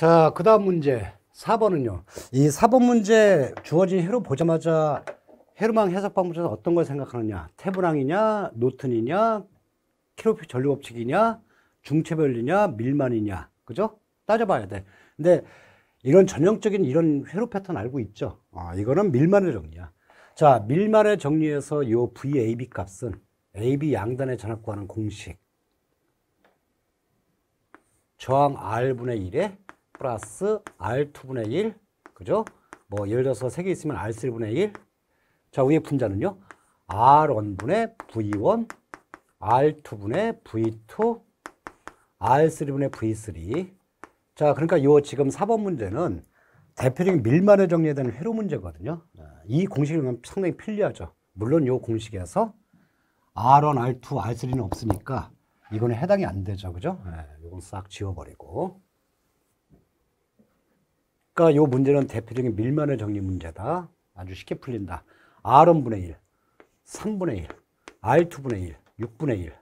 자, 그 다음 문제 4번은요. 이 4번 문제 주어진 해로 보자마자 헤로망 해석 방법에서 어떤 걸 생각하느냐? 태블랑이냐 노튼이냐, 캐로피 전류 법칙이냐, 중체별리냐 밀만이냐. 그죠? 따져봐야 돼. 근데 이런 전형적인 이런 회로 패턴 알고 있죠? 아, 이거는 밀만의 정리야. 자, 밀만의 정리에서 이 VAB 값은 AB 양단의 전압 구하는 공식. 저항 R분의 1에 플러스 R2분의 1 그죠? 뭐 예를 들어서 3개 있으면 R3분의 1 자, 위에 분자는요. R1분의 V1 R2분의 V2 R3분의 V3 자, 그러니까 요 지금 4번 문제는 대표적인 밀만을 정리해야 되는 회로 문제거든요. 아, 이공식이 상당히 편리하죠. 물론 요 공식에서 R1, R2, R3는 없으니까 이거는 해당이 안 되죠. 그죠? 네, 예, 이건 싹 지워버리고. 그러니까 이 문제는 대표적인 밀만의 정리 문제다. 아주 쉽게 풀린다. r 1 분의 1, 3분의 1, R2분의 1, 6분의 1.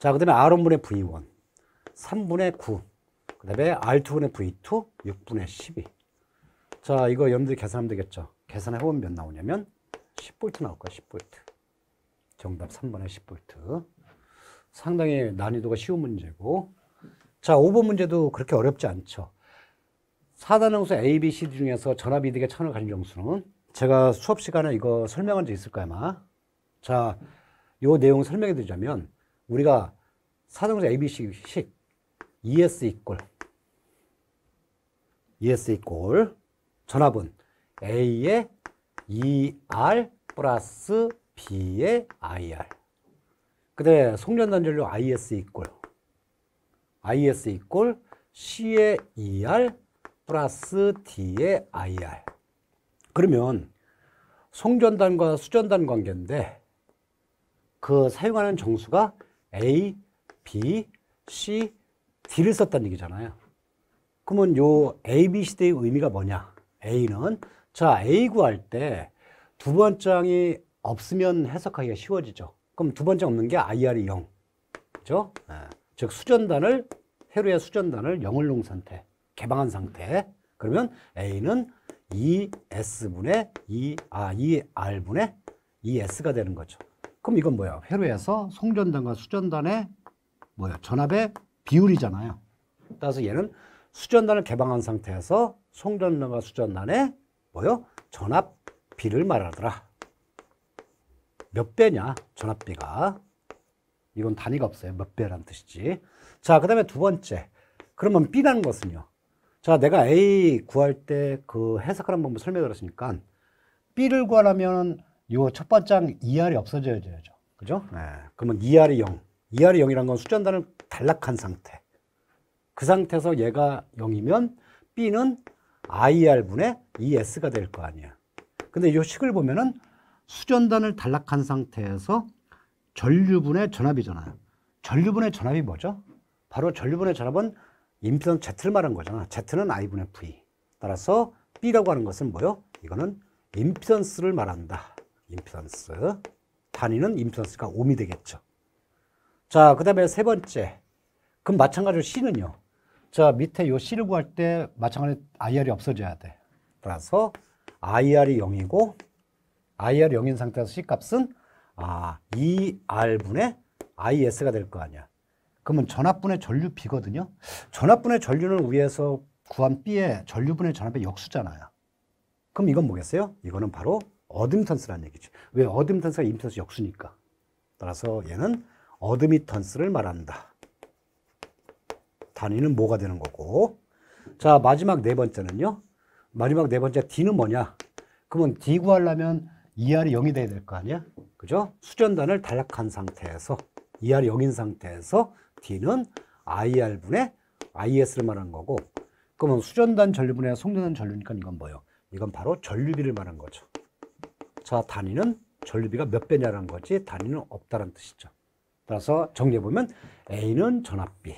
자, 그 다음에 R은 분의 V1, 3분의 9, 그 다음에 R2분의 V2, 6분의 12. 자, 이거 여러분들이 계산하면 되겠죠. 계산해 보면 몇 나오냐면 10V 나올 거야, 10V. 정답 3번에 10V. 상당히 난이도가 쉬운 문제고. 자, 5번 문제도 그렇게 어렵지 않죠. 4단함수 A, B, C D 중에서 전압이득의 천을 가진 정수는 제가 수업 시간에 이거 설명한 적 있을 거야 아마. 자, 요 내용 설명해 드리자면 우리가 사정수 ABC식 ES 이꼴 ES 이꼴 전압은 A의 ER 플러스 B의 IR 근데 송전단절료 IS 이꼴 IS 이꼴 C의 ER 플러스 D의 IR. 그러면 송전단과 수전단 관계인데 그 사용하는 정수가 A, B, C, D를 썼다는 얘기잖아요. 그러면 요 A, B, C의 의미가 뭐냐? A는 자 A 구할 때 두 번째 장이 없으면 해석하기가 쉬워지죠. 그럼 두 번째 없는 게 IR이 0. 그죠? 네. 즉 수전단을, 회로의 수전단을 0을 농선택. 개방한 상태. 그러면 A는 e s 분의 e 아, r 분의 e, e s 가 되는 거죠. 그럼 이건 뭐야? 회로에서 송전단과 수전단의 뭐야? 전압의 비율이잖아요. 따라서 얘는 수전단을 개방한 상태에서 송전단과 수전단의 뭐요? 전압 비를 말하더라. 몇 배냐? 전압 비가. 이건 단위가 없어요. 몇 배란 뜻이지. 자, 그 다음에 두 번째. 그러면 B라는 것은요. 자, 내가 A 구할 때 그해석하는 방법 뭐 설명드렸으니까 B를 구하려면 요첫 번째 항 ER이 없어져야 되죠. 그죠? 네. 그러면 ER이 0. ER이 0이란 건 수전단을 단락한 상태. 그 상태에서 얘가 0이면 B는 IR분의 ES가 될 거 아니야. 근데 요 식을 보면은 수전단을 단락한 상태에서 전류분의 전압이잖아요. 전류분의 전압이 뭐죠? 바로 전류분의 전압은 인피던스 Z를 말한 거잖아. Z는 I분의 V. 따라서 B라고 하는 것은 뭐요? 이거는 임피던스를 말한다. 임피던스. 단위는 임피던스가 5이 되겠죠. 자, 그 다음에 세 번째. 그럼 마찬가지로 C는요. 자, 밑에 요 C를 구할 때 마찬가지로 IR이 없어져야 돼. 따라서 IR이 0이고 IR이 0인 상태에서 C값은 아, 2R분의 IS가 될 거 아니야. 그러면 전압분의 전류 B거든요. 전압분의 전류를 위해서 구한 b 에 전류분의 전압의 역수잖아요. 그럼 이건 뭐겠어요? 이거는 바로 어드미턴스라는 얘기죠. 왜 어드미턴스가 임턴스 역수니까. 따라서 얘는 어드미턴스를 말한다. 단위는 뭐가 되는 거고. 자, 마지막 네 번째는요. 마지막 네 번째 D는 뭐냐? 그러면 D 구하려면 ER이 0이 돼야 될 거 아니야? 그죠? 수전단을 단락한 상태에서 ER이 0인 상태에서 D는 IR분의 IS를 말한 거고 그러면 수전단 전류분의 송전단 전류니까 이건 뭐예요? 이건 바로 전류비를 말한 거죠. 자, 단위는 전류비가 몇 배냐라는 거지 단위는 없다는 뜻이죠. 따라서 정리해보면 A는 전압비,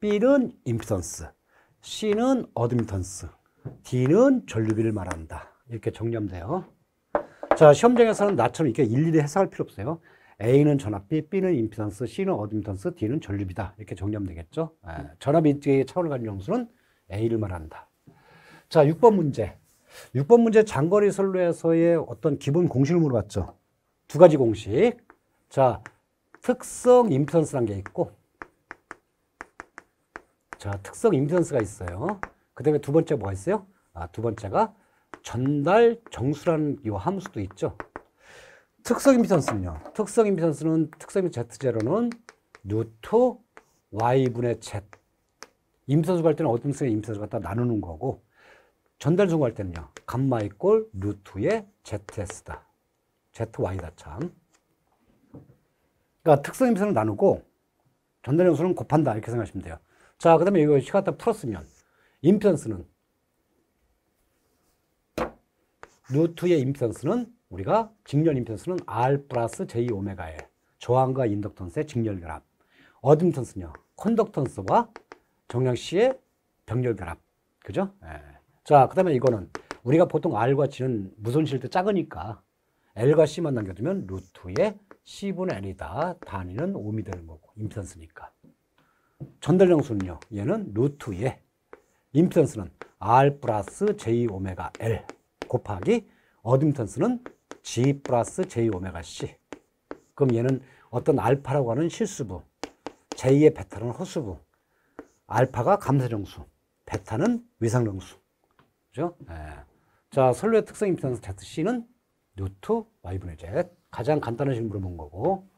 B는 임피던스, C는 어드미턴스, D는 전류비를 말한다. 이렇게 정리하면 돼요. 자, 시험장에서는 나처럼 이렇게 일일이 해석할 필요 없어요. A는 전압비, B는 임피던스, C는 어드미턴스, D는 전류비다. 이렇게 정리하면 되겠죠. 예, 전압이지의 차원을 가진 정수는 A를 말한다. 자, 6번 문제. 6번 문제 장거리 선로에서의 어떤 기본 공식을 물어봤죠. 두 가지 공식. 자, 특성 임피던스란게 있고 자, 특성 임피던스가 있어요. 그다음에 두 번째 뭐가 있어요? 아, 두 번째가 전달 정수라는 이 함수도 있죠. 특성 임피던스는요. 특성 임피던스는 특성 Z0는 루트 Y분의 Z. 임산수 피갈 때는 어떤 수에 임산수 피 갖다 나누는 거고 전달수 갈 때는요. 감마 이꼴 루트의 ZS다. ZY다 참. 그러니까 특성 임산을 피 나누고 전달 영수는 곱한다 이렇게 생각하시면 돼요. 자, 그 다음에 이거 시가다 풀었으면 임피던스는 루트의 임피던스는 우리가 직렬 임펜스는 R 플러스 J 오메가 L 저항과 인덕턴스의 직렬 결합 어둠턴스는요 컨덕턴스와 정량씨의 병렬 결합 그죠? 예. 자그 다음에 이거는 우리가 보통 R과 G는 무손실 때 작으니까 L과 C만 남겨두면 루트의 C분의 L이다 단위는 5이 되는 거고 임펜스니까 전달정수는요 얘는 루트의 임펜스는 R 플러스 J 오메가 L 곱하기 어둠턴스는 G 플러스 J 오메가 C. 그럼 얘는 어떤 알파라고 하는 실수부, J의 베타는 허수부, 알파가 감쇄정수, 베타는 위상정수. 그죠? 네. 자, 선로의 특성 임피던스 Z C는 루트 Y분의 Z. 가장 간단한 식물어본 거고.